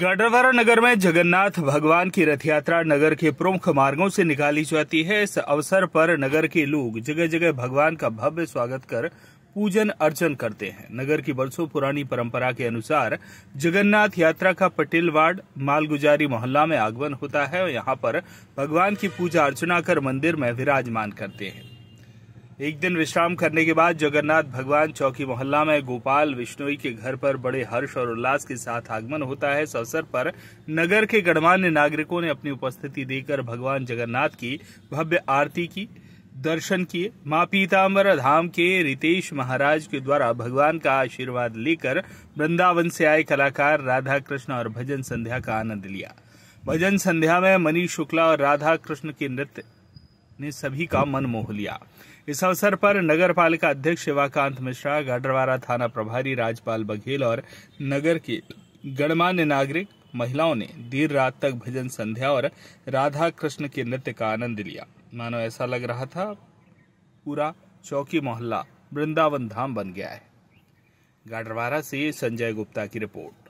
गाडरवारा नगर में जगन्नाथ भगवान की रथ यात्रा नगर के प्रमुख मार्गों से निकाली जाती है इस अवसर पर नगर के लोग जगह जगह भगवान का भव्य स्वागत कर पूजन अर्चन करते हैं नगर की बरसों पुरानी परंपरा के अनुसार जगन्नाथ यात्रा का पटेल वार्ड मालगुजारी मोहल्ला में आगमन होता है और यहाँ पर भगवान की पूजा अर्चना कर मंदिर में विराजमान करते हैं एक दिन विश्राम करने के बाद जगन्नाथ भगवान चौकी मोहल्ला में गोपाल विश्नोई के घर पर बड़े हर्ष और उल्लास के साथ आगमन होता है इस अवसर पर नगर के गणमान्य नागरिकों ने अपनी उपस्थिति देकर भगवान जगन्नाथ की भव्य आरती की दर्शन किए माँ पीताम्बर धाम के रितेश महाराज के द्वारा भगवान का आशीर्वाद लेकर वृंदावन से आए कलाकार राधा कृष्ण और भजन संध्या का आनंद लिया भजन संध्या में मनीष शुक्ला और राधा कृष्ण के नृत्य ने सभी का मन मोह लिया इस अवसर पर नगर पालिका अध्यक्ष शिवाकांत मिश्रा गाडरवारा थाना प्रभारी राजपाल बघेल और नगर के गणमान्य नागरिक महिलाओं ने देर रात तक भजन संध्या और राधा कृष्ण के नृत्य का आनंद लिया मानो ऐसा लग रहा था पूरा चौकी मोहल्ला वृंदावन धाम बन गया है गाडरवारा से संजय गुप्ता की रिपोर्ट